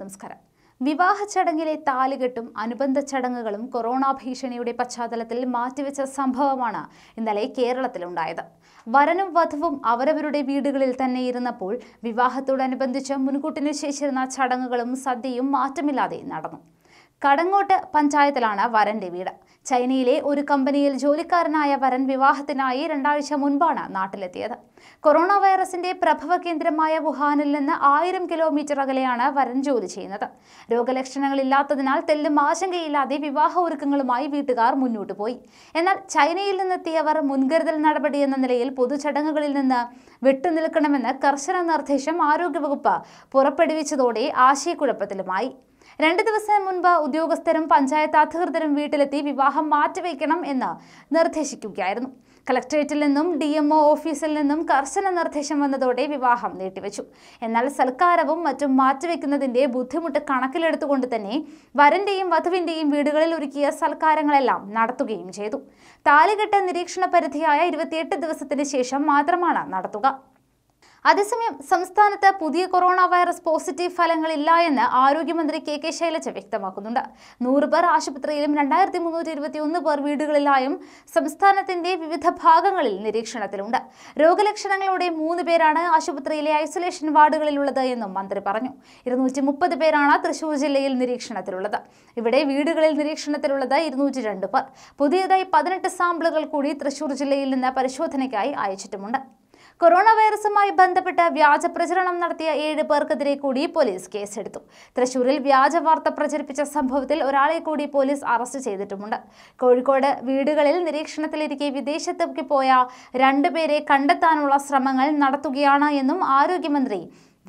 നമസ്കാരം വിവാഹ ചടങ്ങിലെ താലുകെട്ടും അനുബന്ധ ചടങ്ങുകളും കൊറോണ ഭീഷണിയുടെ പശ്ചാത്തലത്തിൽ മാറ്റിവെച്ച സംഭവമാണ് ഇന്നലെ കേരളത്തിലുണ്ടായത് വരനും വധുവും അവരവരുടെ വീടുകളിൽ തന്നെ ഇരുന്നപ്പോൾ വിവാഹത്തോടനുബന്ധിച്ച് മുൻകൂട്ടി നിശ്ചയിച്ചിരുന്ന ചടങ്ങുകളും സദ്യയും മാറ്റമില്ലാതെ നടന്നു കടങ്ങോട്ട് പഞ്ചായത്തിലാണ് വരന്റെ വീട് ചൈനയിലെ ഒരു കമ്പനിയിൽ ജോലിക്കാരനായ വരൻ വിവാഹത്തിനായി രണ്ടാഴ്ച മുൻപാണ് നാട്ടിലെത്തിയത് കൊറോണ വൈറസിന്റെ പ്രഭവ കേന്ദ്രമായ വുഹാനിൽ നിന്ന് ആയിരം കിലോമീറ്റർ അകലെയാണ് വരൻ ജോലി ചെയ്യുന്നത് രോഗലക്ഷണങ്ങളില്ലാത്തതിനാൽ തെല്ലും ആശങ്കയില്ലാതെ വിവാഹ ഒരുക്കങ്ങളുമായി വീട്ടുകാർ മുന്നോട്ട് പോയി എന്നാൽ ചൈനയിൽ നിന്നെത്തിയവർ മുൻകരുതൽ നടപടി എന്ന നിലയിൽ പൊതുചടങ്ങുകളിൽ നിന്ന് വിട്ടുനിൽക്കണമെന്ന് കർശന നിർദ്ദേശം ആരോഗ്യവകുപ്പ് പുറപ്പെടുവിച്ചതോടെ ആശയക്കുഴപ്പത്തിലുമായി രണ്ട് ദിവസം മുൻപ് ഉദ്യോഗസ്ഥരും പഞ്ചായത്ത് അധികൃതരും വീട്ടിലെത്തി വിവാഹം മാറ്റിവെക്കണം എന്ന് നിർദ്ദേശിക്കുകയായിരുന്നു കളക്ടറേറ്റിൽ നിന്നും ഡി എം ഒ ഓഫീസിൽ നിന്നും കർശന നിർദ്ദേശം വന്നതോടെ വിവാഹം നീട്ടിവെച്ചു എന്നാൽ സൽക്കാരവും മറ്റും മാറ്റിവെക്കുന്നതിന്റെ ബുദ്ധിമുട്ട് കണക്കിലെടുത്തുകൊണ്ട് തന്നെ വരന്റെയും വധുവിന്റെയും വീടുകളിൽ ഒരുക്കിയ സൽക്കാരങ്ങളെല്ലാം നടത്തുകയും ചെയ്തു താലികെട്ട് നിരീക്ഷണ പരിധിയായ ഇരുപത്തിയെട്ട് ദിവസത്തിന് ശേഷം മാത്രമാണ് നടത്തുക അതേസമയം സംസ്ഥാനത്ത് പുതിയ കൊറോണ വൈറസ് പോസിറ്റീവ് ഫലങ്ങളില്ല എന്ന് ആരോഗ്യമന്ത്രി കെ കെ ശൈലജ വ്യക്തമാക്കുന്നുണ്ട് നൂറ് പേർ ആശുപത്രിയിലും രണ്ടായിരത്തി മുന്നൂറ്റി ഒന്ന് പേർ വീടുകളിലായും സംസ്ഥാനത്തിന്റെ വിവിധ ഭാഗങ്ങളിൽ നിരീക്ഷണത്തിലുണ്ട് രോഗലക്ഷണങ്ങളോടെ മൂന്ന് പേരാണ് ആശുപത്രിയിലെ ഐസൊലേഷൻ വാർഡുകളിലുള്ളത് എന്നും മന്ത്രി പറഞ്ഞു ഇരുന്നൂറ്റി മുപ്പത് പേരാണ് തൃശൂർ ജില്ലയിൽ നിരീക്ഷണത്തിലുള്ളത് ഇവിടെ വീടുകളിൽ നിരീക്ഷണത്തിലുള്ളത് ഇരുന്നൂറ്റി രണ്ട് പേർ പുതിയതായി പതിനെട്ട് സാമ്പിളുകൾ കൂടി തൃശൂർ ജില്ലയിൽ നിന്ന് പരിശോധനയ്ക്കായി അയച്ചിട്ടുമുണ്ട് കൊറോണ വൈറസുമായി ബന്ധപ്പെട്ട് വ്യാജ പ്രചരണം നടത്തിയ ഏഴ് പേർക്കെതിരെ കൂടി പോലീസ് കേസെടുത്തു തൃശൂരിൽ വ്യാജ വാർത്ത പ്രചരിപ്പിച്ച സംഭവത്തിൽ ഒരാളെ കൂടി പോലീസ് അറസ്റ്റ് ചെയ്തിട്ടുമുണ്ട് കോഴിക്കോട് വീടുകളിൽ നിരീക്ഷണത്തിലിരിക്കെ വിദേശത്തേക്ക് പോയ രണ്ടുപേരെ കണ്ടെത്താനുള്ള ശ്രമങ്ങൾ നടത്തുകയാണ് എന്നും ആരോഗ്യമന്ത്രി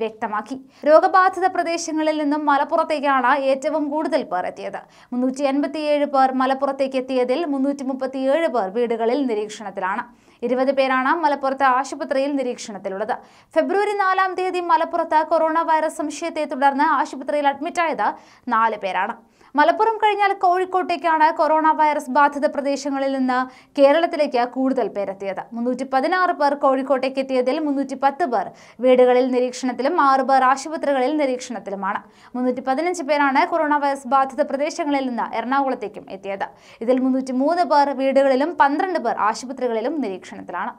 വ്യക്തമാക്കി രോഗബാധിത പ്രദേശങ്ങളിൽ നിന്നും മലപ്പുറത്തേക്കാണ് ഏറ്റവും കൂടുതൽ പേർ എത്തിയത് മുന്നൂറ്റി എൺപത്തിയേഴ് പേർ മലപ്പുറത്തേക്ക് എത്തിയതിൽ മുന്നൂറ്റി മുപ്പത്തിയേഴ് പേർ വീടുകളിൽ നിരീക്ഷണത്തിലാണ് ഇരുപത് പേരാണ് മലപ്പുറത്ത് ആശുപത്രിയിൽ നിരീക്ഷണത്തിലുള്ളത് ഫെബ്രുവരി നാലാം തീയതി മലപ്പുറത്ത് കൊറോണ വൈറസ് സംശയത്തെ തുടർന്ന് ആശുപത്രിയിൽ അഡ്മിറ്റായത് നാല് പേരാണ് മലപ്പുറം കഴിഞ്ഞാൽ കോഴിക്കോട്ടേക്കാണ് കൊറോണ വൈറസ് ബാധിത പ്രദേശങ്ങളിൽ നിന്ന് കേരളത്തിലേക്ക് കൂടുതൽ പേരെത്തിയത് മുന്നൂറ്റി പതിനാറ് പേർ കോഴിക്കോട്ടേക്ക് എത്തിയതിൽ മുന്നൂറ്റി പത്ത് പേർ വീടുകളിൽ നിരീക്ഷണത്തിലും ആറ് പേർ ആശുപത്രികളിൽ നിരീക്ഷണത്തിലുമാണ് മുന്നൂറ്റി പതിനഞ്ച് പേരാണ് കൊറോണ വൈറസ് ബാധിത പ്രദേശങ്ങളിൽ നിന്ന് എറണാകുളത്തേക്കും എത്തിയത് ഇതിൽ മുന്നൂറ്റി മൂന്ന് പേർ വീടുകളിലും പന്ത്രണ്ട് പേർ ആശുപത്രികളിലും നിരീക്ഷണം നിരീക്ഷണത്തിലാണ്